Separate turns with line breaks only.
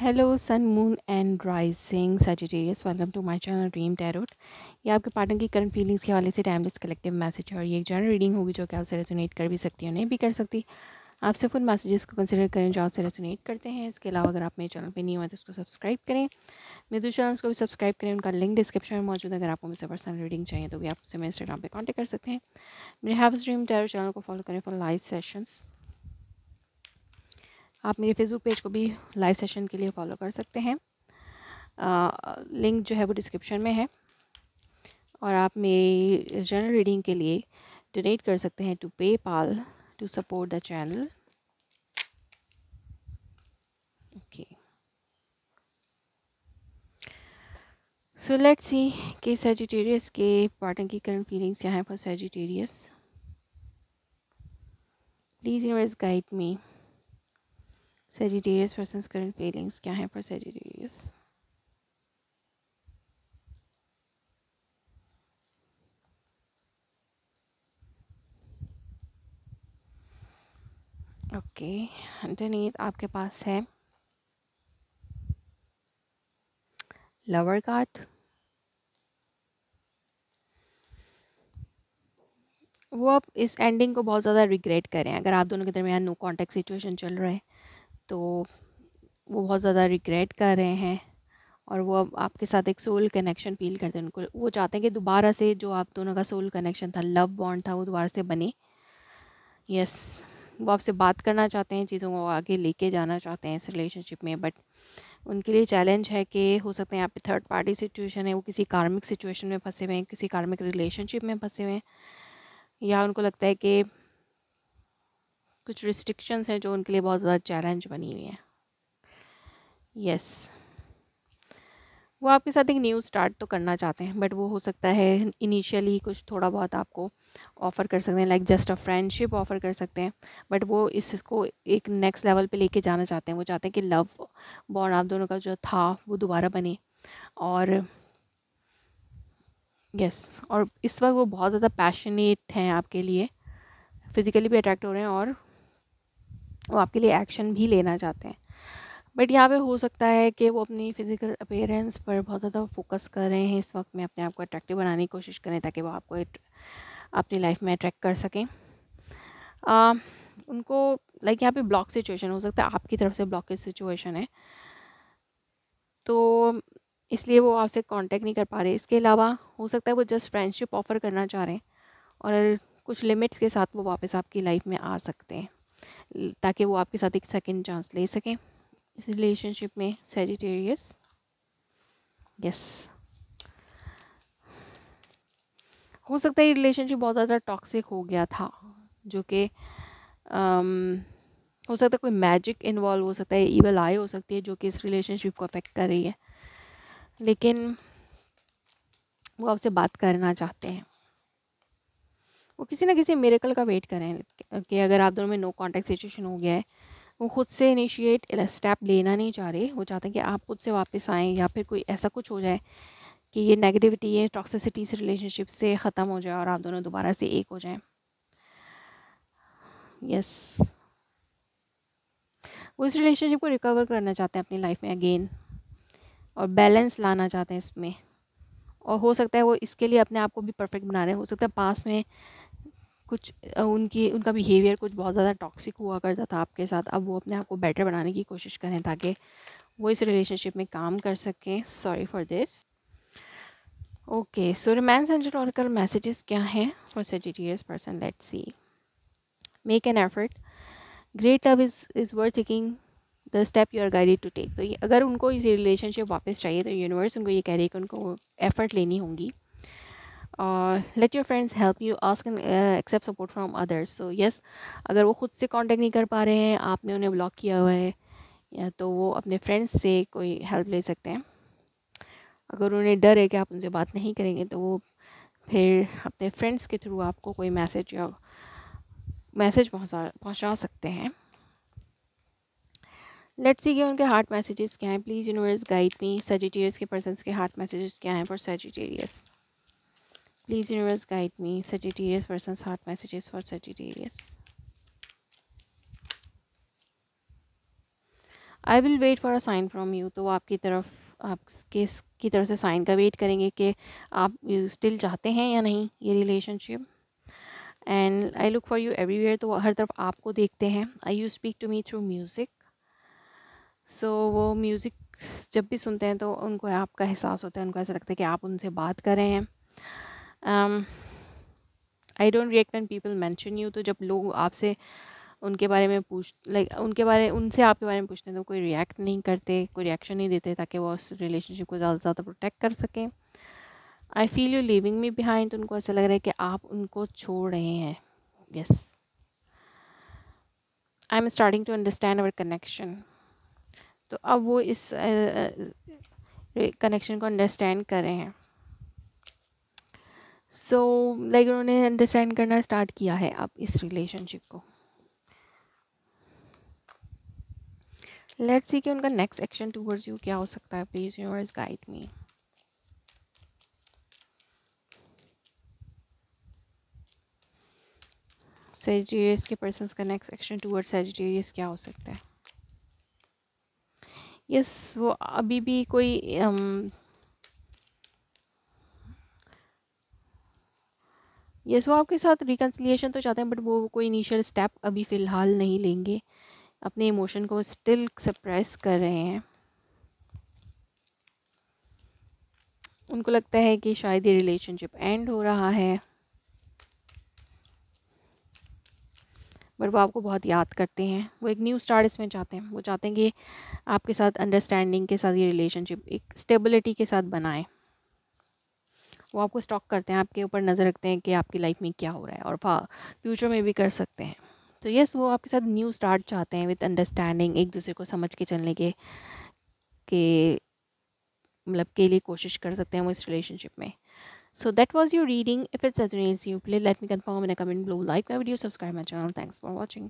Hello sun moon and rising Sagittarius welcome to my channel dream tarot ये आपके partner की current feelings के हवाले से टाइमलेस कलेक्टिव मैसेज है और ये एक जर्नल रीडिंग होगी जो कि आपसे रेजोनेट कर भी सकती है नहीं भी कर सकती आप सिर्फ उन मैसेजेस को कंसीडर करें जो आपसे रेजोनेट करते हैं इसके अलावा अगर आप मेरे चैनल पर नहीं हुआ तो उसको सब्सक्राइब करें मेरे दूसरे चैनल को भी सब्सक्राइब करें उनका लिंक डिस्क्रिप्शन में मौजूद है अगर आपको मुझसे पर्सनल रीडिंग चाहिए तो भी आप उससे मेरे इंस्टाग्राम पर कॉन्टेक्ट कर सकते हैं मेरे हैव ड्रीम टैरो चैनल को फॉलो करें फॉर लाइव सेशंस आप मेरे फेसबुक पेज को भी लाइव सेशन के लिए फॉलो कर सकते हैं आ, लिंक जो है वो डिस्क्रिप्शन में है और आप मेरी जनरल रीडिंग के लिए डोनेट कर सकते हैं to PayPal to support the channel okay so let's see के सेजिटेरियस के पार्टन की करंट फीलिंग्स यहाँ हैं for Sagittarius please universe guide me Sagittarius person current feelings क्या है फॉर सजिटेरियस ओके अंडरनीथ आपके पास है लवर कार्ड वो आप इस एंडिंग को बहुत ज़्यादा रिग्रेट करें अगर आप दोनों के दरमियान नो कांटेक्ट सिचुएशन चल रहा है तो वो बहुत ज़्यादा रिग्रेट कर रहे हैं और वो अब आपके साथ एक सोल कनेक्शन फील करते हैं उनको वो चाहते हैं कि दोबारा से जो आप दोनों का सोल कनेक्शन था लव बॉन्ड था वो दोबारा से बने यस वो आपसे बात करना चाहते हैं चीज़ों को आगे लेके जाना चाहते हैं इस रिलेशनशिप में बट उनके लिए चैलेंज है कि हो सकते हैं आपके थर्ड पार्टी सिचुएशन है वो किसी कार्मिक सिचुएशन में फंसे हुए हैं किसी कार्मिक रिलेशनशिप में फंसे हुए हैं या उनको लगता है कि कुछ रिस्ट्रिक्शंस हैं जो उनके लिए बहुत ज़्यादा चैलेंज बनी हुई है यस yes. वो आपके साथ एक न्यू स्टार्ट तो करना चाहते हैं बट वो हो सकता है इनिशियली कुछ थोड़ा बहुत आपको ऑफ़र कर सकते हैं like just a friendship offer कर सकते हैं बट वो इसको एक नेक्स्ट लेवल पे लेके जाना चाहते हैं वो चाहते हैं कि लव बॉन्ड आप दोनों का जो था वो दोबारा बने और यस yes, और इस वक्त वो बहुत ज़्यादा पैशनेट हैं आपके लिए फ़िज़िकली भी अट्रैक्ट हो रहे हैं और वो आपके लिए एक्शन भी लेना चाहते हैं बट यहाँ पे हो सकता है कि वो अपनी फ़िज़िकल अपेयरेंस पर बहुत ज़्यादा फोकस कर रहे हैं इस वक्त में अपने आप को अट्रैक्टिव बनाने की कोशिश करें ताकि वो आपको अपनी लाइफ में अट्रैक्ट कर सकें उनको लाइक यहाँ पे ब्लॉक सिचुएशन हो सकता है आपकी तरफ से ब्लॉकेज सिचुएशन है तो इसलिए वो आपसे कांटेक्ट नहीं कर पा रहे इसके अलावा हो सकता है वो जस्ट फ्रेंडशिप ऑफ़र करना चाह रहे हैं और कुछ लिमिट्स के साथ वो वापस आपकी लाइफ में आ सकते हैं ताकि वो आपके साथ एक सेकेंड चांस ले सकें इस रिलेशनशिप में सेजिटेरियस यस हो सकता है ये रिलेशनशिप बहुत ज़्यादा टॉक्सिक हो गया था जो कि um, हो सकता है कोई मैजिक इन्वॉल्व हो सकता है ईवल आई हो सकती है जो कि इस रिलेशनशिप को अफेक्ट कर रही है लेकिन वो आपसे बात करना चाहते हैं वो किसी ना किसी मेरेकल का वेट करें कि अगर आप दोनों में नो कॉन्टैक्ट सिचुएशन हो गया है वो खुद से इनिशिएट स्टेप लेना नहीं चाह रहे वो चाहते हैं कि आप खुद से वापस आएँ या फिर कोई ऐसा कुछ हो जाए कि ये नेगेटिविटी ये टॉक्सिसिटी इस रिलेशनशिप से ख़त्म हो जाए और आप दोनों दोबारा से एक हो जाए यस वो इस रिलेशनशिप को रिकवर करना चाहते हैं अपनी लाइफ में अगेन और बैलेंस लाना चाहते हैं इसमें और हो सकता है वो इसके लिए अपने आप को भी परफेक्ट बना रहे हैं हो सकता है पास में कुछ उनकी उनका बिहेवियर कुछ बहुत ज़्यादा टॉक्सिक हुआ करता था आपके साथ अब वो अपने आप को बेटर बनाने की कोशिश करें ताकि वो इस रिलेशनशिप में काम कर सकें sorry for this okay so romance angel oracle messages क्या हैं for Sagittarius person let see make an effort great love is is worth thinking the step you are guided to take तो ये अगर उनको इस रिलेशनशिप वापस चाहिए तो यूनिवर्स उनको ये कह रही है कि उनको एफर्ट लेनी होगी और let your friends help you ask and accept support from others so yes अगर वो खुद से कांटेक्ट नहीं कर पा रहे हैं आपने उन्हें ब्लॉक किया हुआ है या तो वो अपने फ्रेंड्स से कोई हेल्प ले सकते हैं अगर उन्हें डर है कि आप उनसे बात नहीं करेंगे तो वो फिर अपने फ्रेंड्स के थ्रू आपको कोई मैसेज या मैसेज पहुंचा पहुंचा सकते हैं लेट्स सी कि उनके हार्ट मैसेजेस क्या हैं please universe guide me Sagittarius के पर्सन के हार्ट मैसेजेस क्या हैं for Sagittarius please universe guide me Sagittarius person heart messages for Sagittarius I will wait for a sign from you तो आपकी तरफ आप किस की तरफ से साइन का वेट करेंगे कि आप स्टिल चाहते हैं या नहीं ये relationship and I look for you everywhere तो हर तरफ आपको देखते हैं I you speak to me through music so वो म्यूज़िक जब भी सुनते हैं तो उनको आपका एहसास होता है उनको ऐसा लगता है कि आप उनसे बात कर रहे हैं I don't react one people mention you तो जब लोग आपसे उनके बारे में पूछ लाइक उनके बारे उनसे आपके बारे में पूछते हैं तो कोई रिएक्ट नहीं करते कोई रिएक्शन नहीं देते ताकि वो उस रिलेशनशिप को ज़्यादा से ज़्यादा प्रोटेक्ट कर सकें I feel you living me behind उनको ऐसा लग रहा है कि आप उनको छोड़ रहे हैं yes I am starting to understand our connection तो अब वो इस कनेक्शन uh, को अंडरस्टैंड कर रहे हैं सो लाइक उन्होंने अंडरस्टैंड करना स्टार्ट किया है अब इस रिलेशनशिप को लेट्स सी कि उनका नेक्स्ट एक्शन टूवर्ड्स यू क्या हो सकता है please universe guide me Sagittarius के पर्सन का नेक्स्ट एक्शन टूवर्ड्स सेजिटेरियस क्या हो सकता है यस yes, वो अभी भी कोई um, ये सो आपके साथ रिकन्सिलियेशन तो चाहते हैं बट वो कोई इनिशियल स्टेप अभी फ़िलहाल नहीं लेंगे अपने इमोशन को स्टिल सप्रेस कर रहे हैं उनको लगता है कि शायद ये रिलेशनशिप एंड हो रहा है बट वो आपको बहुत याद करते हैं वो एक न्यू स्टार्ट इसमें चाहते हैं वो चाहते हैं कि आपके साथ अंडरस्टैंडिंग के साथ ये रिलेशनशिप एक स्टेबिलिटी के साथ बनाएं वो आपको स्टॉक करते हैं आपके ऊपर नज़र रखते हैं कि आपकी लाइफ में क्या हो रहा है और हाँ, फ्यूचर में भी कर सकते हैं तो येस वो आपके साथ न्यू स्टार्ट चाहते हैं विथ अंडरस्टैंडिंग एक दूसरे को समझ के चलने के के मतलब के लिए कोशिश कर सकते हैं वो इस रिलेशनशिप में so that was your reading if it's you play let me confirm in comment blue like my video subscribe my channel thanks for watching